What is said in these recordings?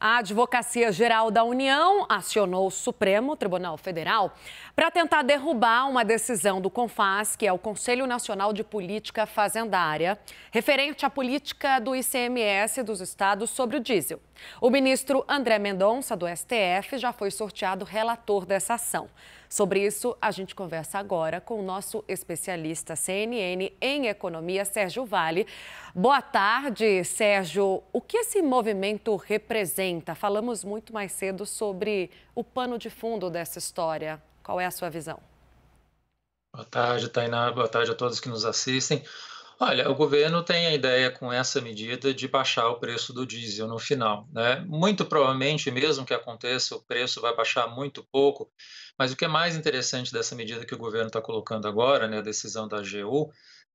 A Advocacia Geral da União acionou o Supremo Tribunal Federal para tentar derrubar uma decisão do CONFAS, que é o Conselho Nacional de Política Fazendária, referente à política do ICMS dos estados sobre o diesel. O ministro André Mendonça, do STF, já foi sorteado relator dessa ação. Sobre isso, a gente conversa agora com o nosso especialista CNN em economia, Sérgio Vale. Boa tarde, Sérgio. O que esse movimento representa? aumenta. Falamos muito mais cedo sobre o pano de fundo dessa história. Qual é a sua visão? Boa tarde, Tainá. Boa tarde a todos que nos assistem. Olha, o governo tem a ideia com essa medida de baixar o preço do diesel no final. Né? Muito provavelmente, mesmo que aconteça, o preço vai baixar muito pouco. Mas o que é mais interessante dessa medida que o governo está colocando agora, né, a decisão da AGU,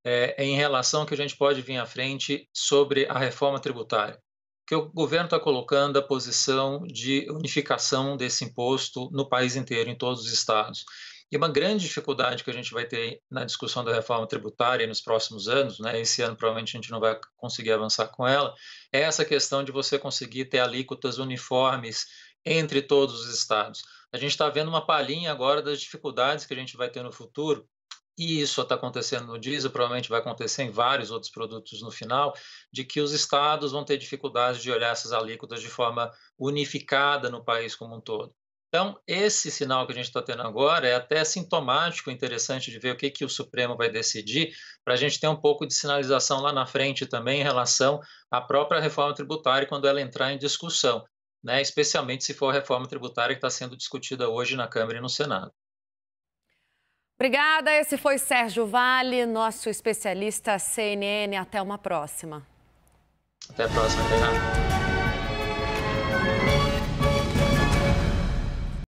é, é em relação ao que a gente pode vir à frente sobre a reforma tributária que o governo está colocando a posição de unificação desse imposto no país inteiro, em todos os estados. E uma grande dificuldade que a gente vai ter na discussão da reforma tributária nos próximos anos, né? esse ano provavelmente a gente não vai conseguir avançar com ela, é essa questão de você conseguir ter alíquotas uniformes entre todos os estados. A gente está vendo uma palhinha agora das dificuldades que a gente vai ter no futuro e isso está acontecendo no diesel, provavelmente vai acontecer em vários outros produtos no final, de que os estados vão ter dificuldades de olhar essas alíquotas de forma unificada no país como um todo. Então, esse sinal que a gente está tendo agora é até sintomático, interessante de ver o que, que o Supremo vai decidir, para a gente ter um pouco de sinalização lá na frente também em relação à própria reforma tributária quando ela entrar em discussão, né? especialmente se for a reforma tributária que está sendo discutida hoje na Câmara e no Senado. Obrigada, esse foi Sérgio Vale, nosso especialista CNN. Até uma próxima. Até a próxima, Fernando.